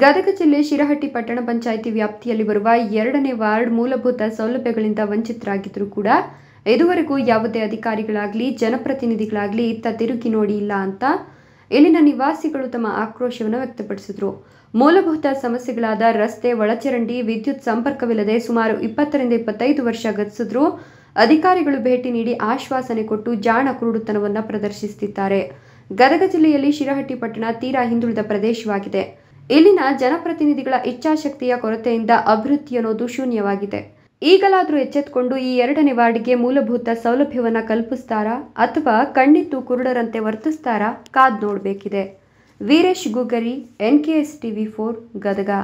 ಗದಗ ಜಿಲ್ಲೆ ಶಿರಹಟ್ಟಿ ಪಟ್ಟಣ ಪಂಚಾಯಿತಿ ವ್ಯಾಪ್ತಿಯಲ್ಲಿ ಬರುವ ಎರಡನೇ ವಾರ್ಡ್ ಮೂಲಭೂತ ಸೌಲಭ್ಯಗಳಿಂದ ವಂಚಿತರಾಗಿದ್ದರೂ ಕೂಡ ಇದುವರೆಗೂ ಯಾವುದೇ ಅಧಿಕಾರಿಗಳಾಗಲಿ ಜನಪ್ರತಿನಿಧಿಗಳಾಗಲಿ ಇತ್ತ ತಿರುಗಿ ನೋಡಿ ಇಲ್ಲ ಅಂತ ಇಲ್ಲಿನ ನಿವಾಸಿಗಳು ತಮ್ಮ ಆಕ್ರೋಶವನ್ನು ವ್ಯಕ್ತಪಡಿಸಿದರು ಮೂಲಭೂತ ಸಮಸ್ಯೆಗಳಾದ ರಸ್ತೆ ಒಳಚರಂಡಿ ವಿದ್ಯುತ್ ಸಂಪರ್ಕವಿಲ್ಲದೆ ಸುಮಾರು ಇಪ್ಪತ್ತರಿಂದ ಇಪ್ಪತ್ತೈದು ವರ್ಷ ಗತಿಸಿದ್ರು ಅಧಿಕಾರಿಗಳು ಭೇಟಿ ನೀಡಿ ಆಶ್ವಾಸನೆ ಕೊಟ್ಟು ಜಾಣ ಕುರುಡುತನವನ್ನು ಪ್ರದರ್ಶಿಸುತ್ತಿದ್ದಾರೆ ಗದಗ ಜಿಲ್ಲೆಯಲ್ಲಿ ಶಿರಹಟ್ಟಿ ಪಟ್ಟಣ ತೀರಾ ಹಿಂದುಳಿದ ಪ್ರದೇಶವಾಗಿದೆ ಇಲ್ಲಿನ ಜನಪ್ರತಿನಿಧಿಗಳ ಇಚ್ಛಾಶಕ್ತಿಯ ಕೊರತೆಯಿಂದ ಅಭಿವೃದ್ಧಿ ಅನ್ನೋದು ಶೂನ್ಯವಾಗಿದೆ ಈಗಲಾದರೂ ಎಚ್ಚೆತ್ಕೊಂಡು ಈ ಎರಡನೇ ವಾರ್ಡ್ಗೆ ಮೂಲಭೂತ ಸೌಲಭ್ಯವನ್ನು ಕಲ್ಪಿಸ್ತಾರಾ ಅಥವಾ ಕಣ್ಣಿತ್ತು ಕುರುಡರಂತೆ ವರ್ತಿಸ್ತಾರಾ ಕಾದ್ ನೋಡಬೇಕಿದೆ Veeresh Gugari N K S TV four Gadag